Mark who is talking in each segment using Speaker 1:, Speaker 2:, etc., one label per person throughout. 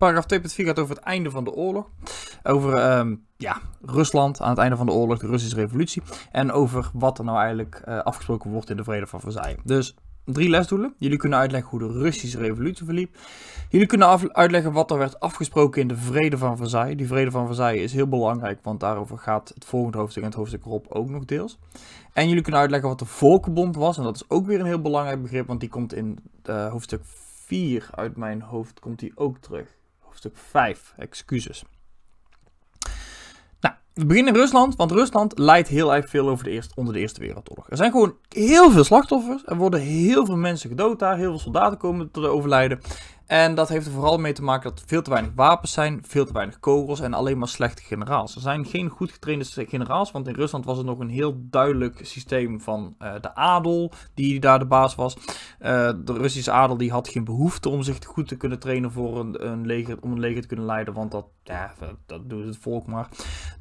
Speaker 1: Paragraaf 2.4 gaat over het einde van de oorlog. Over ehm, ja, Rusland aan het einde van de oorlog, de Russische revolutie. En over wat er nou eigenlijk eh, afgesproken wordt in de Vrede van Versailles. Dus drie lesdoelen. Jullie kunnen uitleggen hoe de Russische revolutie verliep. Jullie kunnen uitleggen wat er werd afgesproken in de Vrede van Versailles. Die Vrede van Versailles is heel belangrijk, want daarover gaat het volgende hoofdstuk en het hoofdstuk erop ook nog deels. En jullie kunnen uitleggen wat de Volkenbond was. En dat is ook weer een heel belangrijk begrip, want die komt in eh, hoofdstuk 4 uit mijn hoofd komt die ook terug hoofdstuk 5, excuses. Nou, we beginnen in Rusland, want Rusland leidt heel erg veel over de eerste, onder de Eerste Wereldoorlog. Er zijn gewoon heel veel slachtoffers, er worden heel veel mensen gedood daar, heel veel soldaten komen te overlijden. En dat heeft er vooral mee te maken dat er veel te weinig wapens zijn, veel te weinig kogels en alleen maar slechte generaals. Er zijn geen goed getrainde generaals, want in Rusland was er nog een heel duidelijk systeem van eh, de adel die daar de baas was. Eh, de Russische adel die had geen behoefte om zich goed te kunnen trainen voor een, een leger, om een leger te kunnen leiden, want dat, ja, dat doet het volk maar.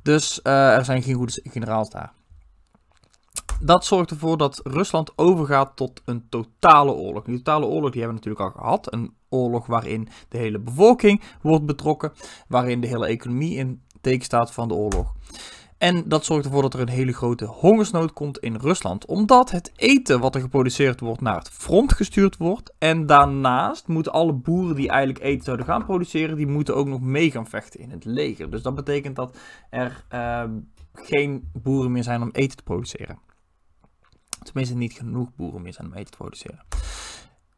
Speaker 1: Dus eh, er zijn geen goede generaals daar dat zorgt ervoor dat Rusland overgaat tot een totale oorlog. Die totale oorlog die hebben we natuurlijk al gehad. Een oorlog waarin de hele bevolking wordt betrokken, waarin de hele economie in teken staat van de oorlog. En dat zorgt ervoor dat er een hele grote hongersnood komt in Rusland. Omdat het eten wat er geproduceerd wordt naar het front gestuurd wordt. En daarnaast moeten alle boeren die eigenlijk eten zouden gaan produceren, die moeten ook nog mee gaan vechten in het leger. Dus dat betekent dat er ehm, geen boeren meer zijn om eten te produceren. Tenminste, niet genoeg boeren meer zijn om eten te produceren.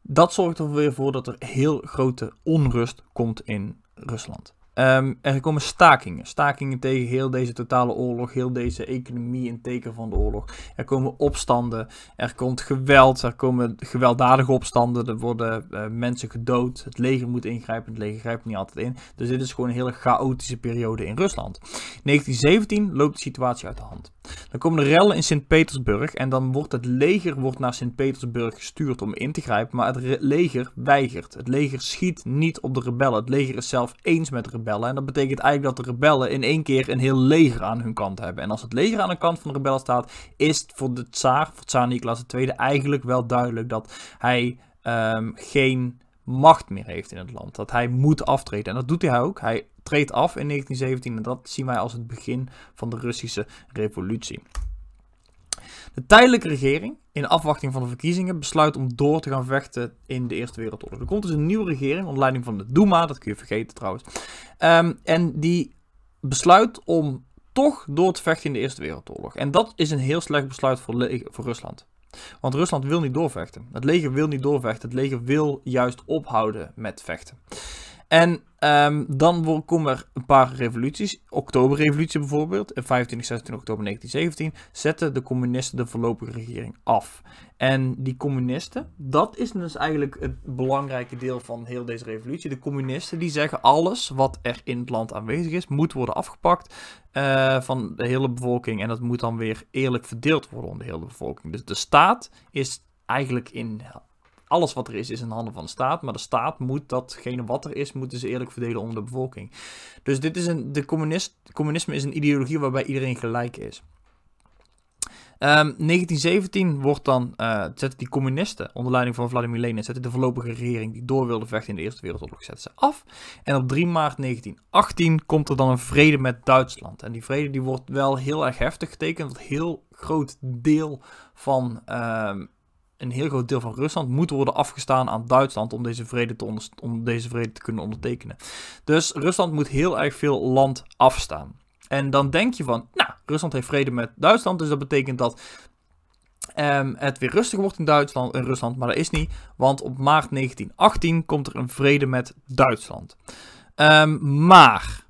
Speaker 1: Dat zorgt er weer voor dat er heel grote onrust komt in Rusland. Ehm, er komen stakingen. Stakingen tegen heel deze totale oorlog, heel deze economie in teken van de oorlog. Er komen opstanden, er komt geweld, er komen gewelddadige opstanden, er worden eh, mensen gedood, het leger moet ingrijpen, het leger grijpt niet altijd in. Dus dit is gewoon een hele chaotische periode in Rusland. 1917 loopt de situatie uit de hand. Dan komen de rellen in Sint-Petersburg en dan wordt het leger wordt naar Sint-Petersburg gestuurd om in te grijpen, maar het leger weigert. Het leger schiet niet op de rebellen, het leger is zelf eens met de rebellen rebellen. En dat betekent eigenlijk dat de rebellen in één keer een heel leger aan hun kant hebben. En als het leger aan de kant van de rebellen staat, is het voor de tsaar, voor tsaar Nicolaas II, eigenlijk wel duidelijk dat hij ehm, geen macht meer heeft in het land. Dat hij moet aftreden. En dat doet hij ook. Hij treedt af in 1917 en dat zien wij als het begin van de Russische revolutie. De tijdelijke regering, in afwachting van de verkiezingen, besluit om door te gaan vechten in de Eerste Wereldoorlog. Er komt dus een nieuwe regering, onder leiding van de Duma, dat kun je vergeten trouwens. Ehm, en die besluit om toch door te vechten in de Eerste Wereldoorlog. En dat is een heel slecht besluit voor, voor Rusland. Want Rusland wil niet doorvechten. Het leger wil niet doorvechten. Het leger wil juist ophouden met vechten. En ehm, dan komen er een paar revoluties. Oktoberrevolutie bijvoorbeeld. En 25, 26 oktober 1917 zetten de communisten de voorlopige regering af. En die communisten, dat is dus eigenlijk het belangrijke deel van heel deze revolutie. De communisten die zeggen alles wat er in het land aanwezig is, moet worden afgepakt eh, van de hele bevolking. En dat moet dan weer eerlijk verdeeld worden onder de hele bevolking. Dus de staat is eigenlijk in alles wat er is, is in handen van de staat. Maar de staat moet datgene wat er is, moeten ze eerlijk verdelen onder de bevolking. Dus dit is een, de communist, communisme is een ideologie waarbij iedereen gelijk is. 1917 ehm, wordt dan, eh, zetten die communisten onder leiding van Vladimir Lenin, zetten de voorlopige regering die door wilde vechten in de Eerste Wereldoorlog, zetten ze af. En op 3 maart 1918 komt er dan een vrede met Duitsland. En die vrede die wordt wel heel erg heftig getekend, want heel groot deel van ehm, een heel groot deel van Rusland moet worden afgestaan aan Duitsland om deze vrede te, om deze vrede te kunnen ondertekenen. Dus Rusland moet heel erg veel land afstaan. En dan denk je van, nou, Rusland heeft vrede met Duitsland, dus dat betekent dat ehm, het weer rustig wordt in, Duitsland, in Rusland, maar dat is niet, want op maart 1918 komt er een vrede met Duitsland. Ehm, maar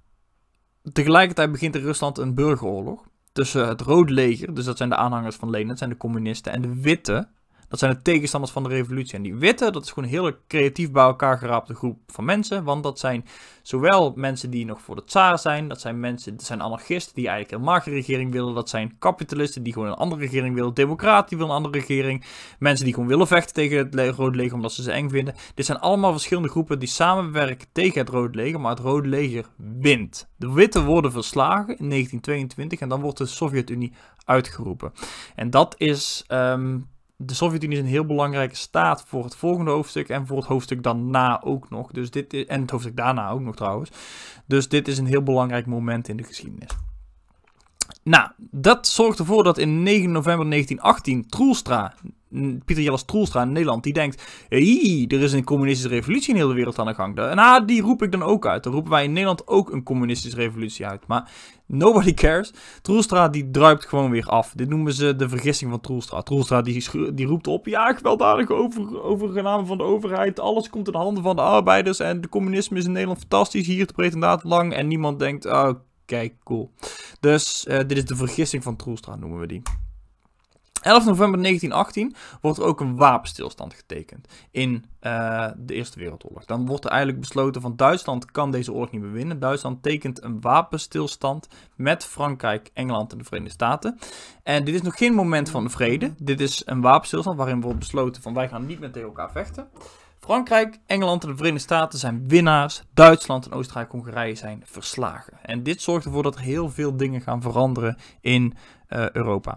Speaker 1: tegelijkertijd begint in Rusland een burgeroorlog tussen het Rode Leger, dus dat zijn de aanhangers van Lenin, dat zijn de communisten, en de Witte, dat zijn de tegenstanders van de revolutie. En die witte, dat is gewoon een hele creatief bij elkaar geraapte groep van mensen. Want dat zijn zowel mensen die nog voor de tsaar zijn. Dat zijn mensen, dat zijn anarchisten die eigenlijk een geen regering willen. Dat zijn kapitalisten die gewoon een andere regering willen. Democraten die willen een andere regering. Mensen die gewoon willen vechten tegen het Rode Leger omdat ze ze eng vinden. Dit zijn allemaal verschillende groepen die samenwerken tegen het Rode Leger. Maar het Rode Leger wint. De witte worden verslagen in 1922 en dan wordt de Sovjet-Unie uitgeroepen. En dat is ehm, de Sovjet-Unie is een heel belangrijke staat voor het volgende hoofdstuk en voor het hoofdstuk daarna ook nog. Dus dit is, en het hoofdstuk daarna ook nog trouwens. Dus dit is een heel belangrijk moment in de geschiedenis. Nou, dat zorgt ervoor dat in 9 november 1918 Troelstra, Pieter Jellas Troelstra in Nederland, die denkt, hé, er is een communistische revolutie in heel de wereld aan de gang. En nou, die roep ik dan ook uit. Dan roepen wij in Nederland ook een communistische revolutie uit. Maar nobody cares. Troelstra die druipt gewoon weer af. Dit noemen ze de vergissing van Troelstra. Troelstra die, die roept op, ja, gewelddadig over, overgename van de overheid. Alles komt in de handen van de arbeiders en de communisme is in Nederland fantastisch. Hier te pretendaat lang en niemand denkt, oh, ah, kijk, cool. Dus eh, dit is de vergissing van Troelstra, noemen we die. 11 november 1918 wordt er ook een wapenstilstand getekend in eh, de Eerste Wereldoorlog. Dan wordt er eigenlijk besloten van Duitsland kan deze oorlog niet meer winnen. Duitsland tekent een wapenstilstand met Frankrijk, Engeland en de Verenigde Staten. En dit is nog geen moment van vrede. Dit is een wapenstilstand waarin wordt besloten van wij gaan niet meer tegen elkaar vechten. Frankrijk, Engeland en de Verenigde Staten zijn winnaars. Duitsland en Oostenrijk-Hongarije zijn verslagen. En dit zorgt ervoor dat er heel veel dingen gaan veranderen in eh, Europa.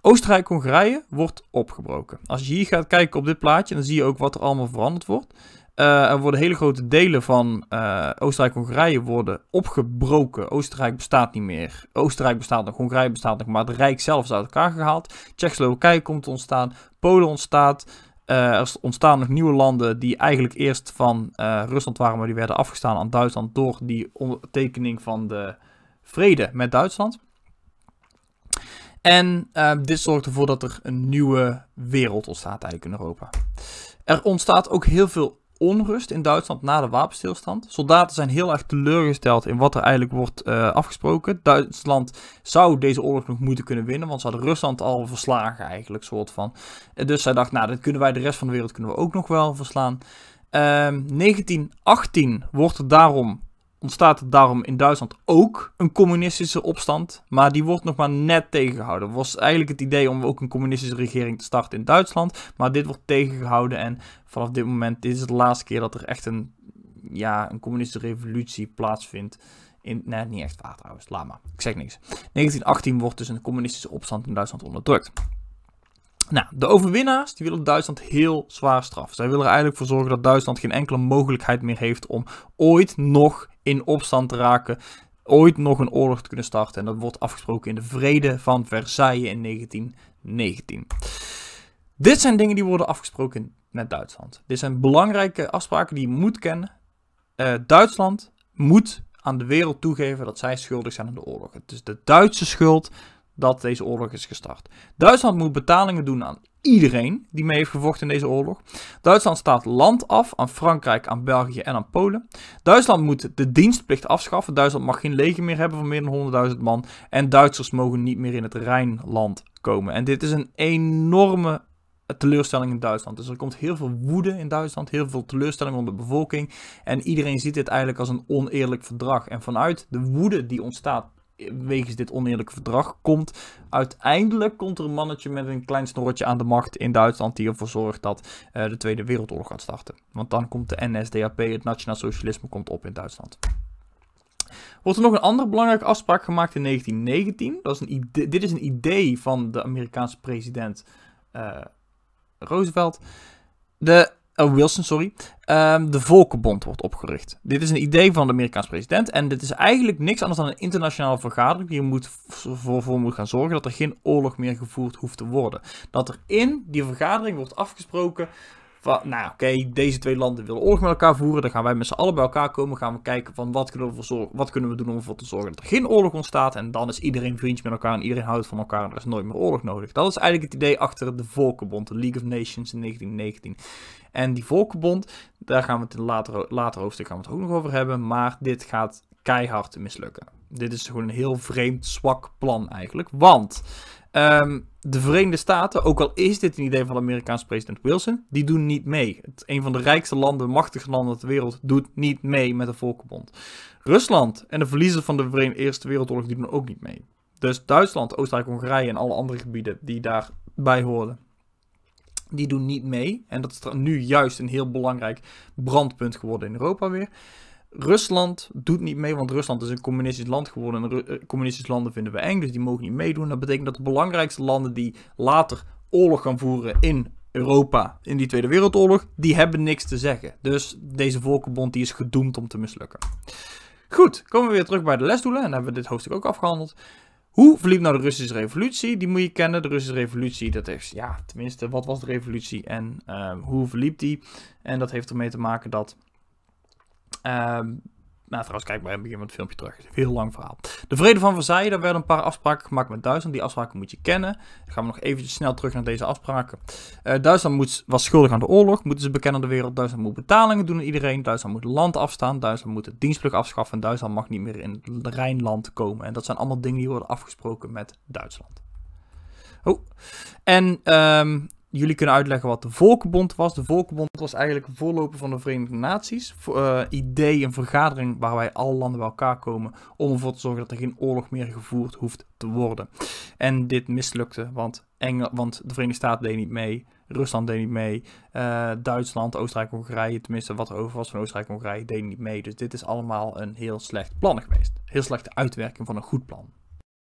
Speaker 1: Oostenrijk-Hongarije wordt opgebroken. Als je hier gaat kijken op dit plaatje, dan zie je ook wat er allemaal veranderd wordt. Eh, er worden hele grote delen van eh, Oostenrijk-Hongarije worden opgebroken. Oostenrijk bestaat niet meer. Oostenrijk bestaat nog, Hongarije bestaat nog, maar het Rijk zelf is uit elkaar gehaald. Tsjechoslowakije komt ontstaan, Polen ontstaat, eh, er ontstaan nog nieuwe landen die eigenlijk eerst van eh, Rusland waren, maar die werden afgestaan aan Duitsland door die ondertekening van de vrede met Duitsland. En eh, dit zorgt ervoor dat er een nieuwe wereld ontstaat eigenlijk in Europa. Er ontstaat ook heel veel onrust in Duitsland na de wapenstilstand. Soldaten zijn heel erg teleurgesteld in wat er eigenlijk wordt eh, afgesproken. Duitsland zou deze oorlog nog moeten kunnen winnen, want ze hadden Rusland al verslagen eigenlijk, soort van. Eh, dus zij dacht, nou, dat kunnen wij de rest van de wereld kunnen we ook nog wel verslaan. 1918 ehm, wordt er daarom ontstaat er daarom in Duitsland ook een communistische opstand. Maar die wordt nog maar net tegengehouden. Was eigenlijk het idee om ook een communistische regering te starten in Duitsland. Maar dit wordt tegengehouden. En vanaf dit moment, dit is de laatste keer dat er echt een, ja, een communistische revolutie plaatsvindt. In, nee, niet echt waar trouwens. Laat maar. Ik zeg niks. 1918 wordt dus een communistische opstand in Duitsland onderdrukt. Nou, de overwinnaars die willen Duitsland heel zwaar straffen. Zij willen er eigenlijk voor zorgen dat Duitsland geen enkele mogelijkheid meer heeft om ooit nog in opstand te raken, ooit nog een oorlog te kunnen starten. En dat wordt afgesproken in de vrede van Versailles in 1919. Dit zijn dingen die worden afgesproken met Duitsland. Dit zijn belangrijke afspraken die je moet kennen. Eh, Duitsland moet aan de wereld toegeven dat zij schuldig zijn aan de oorlog. Het is de Duitse schuld dat deze oorlog is gestart. Duitsland moet betalingen doen aan iedereen die mee heeft gevochten in deze oorlog. Duitsland staat land af aan Frankrijk, aan België en aan Polen. Duitsland moet de dienstplicht afschaffen. Duitsland mag geen leger meer hebben van meer dan 100.000 man. En Duitsers mogen niet meer in het Rijnland komen. En dit is een enorme teleurstelling in Duitsland. Dus er komt heel veel woede in Duitsland, heel veel teleurstelling onder de bevolking. En iedereen ziet dit eigenlijk als een oneerlijk verdrag. En vanuit de woede die ontstaat wegens dit oneerlijke verdrag komt. Uiteindelijk komt er een mannetje met een klein snorretje aan de macht in Duitsland die ervoor zorgt dat eh, de Tweede Wereldoorlog gaat starten. Want dan komt de NSDAP, het Nationaal Socialisme, komt op in Duitsland. Wordt er nog een andere belangrijke afspraak gemaakt in 1919. Dat is een dit is een idee van de Amerikaanse president uh, Roosevelt. De Oh, Wilson, sorry. Ehm, de Volkenbond wordt opgericht. Dit is een idee van de Amerikaanse president. En dit is eigenlijk niks anders dan een internationale vergadering die moet voor, moet gaan zorgen dat er geen oorlog meer gevoerd hoeft te worden. Dat er in die vergadering wordt afgesproken. Van, nou oké, deze twee landen willen oorlog met elkaar voeren. Dan gaan wij met z'n allen bij elkaar komen. Gaan we kijken van wat kunnen, we voor wat kunnen we doen om ervoor te zorgen dat er geen oorlog ontstaat. En dan is iedereen vriendjes met elkaar en iedereen houdt van elkaar. En er is nooit meer oorlog nodig. Dat is eigenlijk het idee achter de Volkenbond, de League of Nations in 1919. En die Volkenbond, daar gaan we het in het later, later hoofdstuk gaan we het ook nog over hebben. Maar dit gaat keihard mislukken. Dit is gewoon een heel vreemd, zwak plan eigenlijk. Want ehm, de Verenigde Staten, ook al is dit een idee van Amerikaanse president Wilson, die doen niet mee. Het, een van de rijkste landen, machtige landen ter wereld, doet niet mee met de Volkenbond. Rusland en de verliezers van de Verenigde Eerste Wereldoorlog, die doen ook niet mee. Dus Duitsland, Oostenrijk, Hongarije en alle andere gebieden die daarbij horen, die doen niet mee. En dat is nu juist een heel belangrijk brandpunt geworden in Europa weer. Rusland doet niet mee, want Rusland is een communistisch land geworden. En eh, communistische landen vinden we eng, dus die mogen niet meedoen. Dat betekent dat de belangrijkste landen die later oorlog gaan voeren in Europa, in die Tweede Wereldoorlog, die hebben niks te zeggen. Dus deze volkenbond die is gedoemd om te mislukken. Goed, komen we weer terug bij de lesdoelen. En dan hebben we dit hoofdstuk ook afgehandeld. Hoe verliep nou de Russische Revolutie? Die moet je kennen. De Russische Revolutie, dat heeft, ja, tenminste, wat was de revolutie en ehm, hoe verliep die? En dat heeft ermee te maken dat ehm, nou, trouwens, kijk bij het begin van het filmpje terug. Het is een heel lang verhaal. De Vrede van Versailles, daar werden een paar afspraken gemaakt met Duitsland. Die afspraken moet je kennen. Dan gaan we nog eventjes snel terug naar deze afspraken. Eh, Duitsland was schuldig aan de oorlog, moeten ze bekennen aan de wereld. Duitsland moet betalingen doen aan iedereen. Duitsland moet land afstaan. Duitsland moet het dienstplicht afschaffen. En Duitsland mag niet meer in het Rijnland komen. En dat zijn allemaal dingen die worden afgesproken met Duitsland. Oh. En um, jullie kunnen uitleggen wat de Volkenbond was. De Volkenbond was eigenlijk een voorloper van de Verenigde Naties. Uh, idee, een vergadering waar wij alle landen bij elkaar komen om ervoor te zorgen dat er geen oorlog meer gevoerd hoeft te worden. En dit mislukte, want, Engel, want de Verenigde Staten deed niet mee. Rusland deed niet mee. Eh, Duitsland, Oostenrijk, Hongarije, tenminste wat er over was van Oostenrijk, Hongarije, deed niet mee. Dus dit is allemaal een heel slecht plan geweest. Heel slechte uitwerking van een goed plan.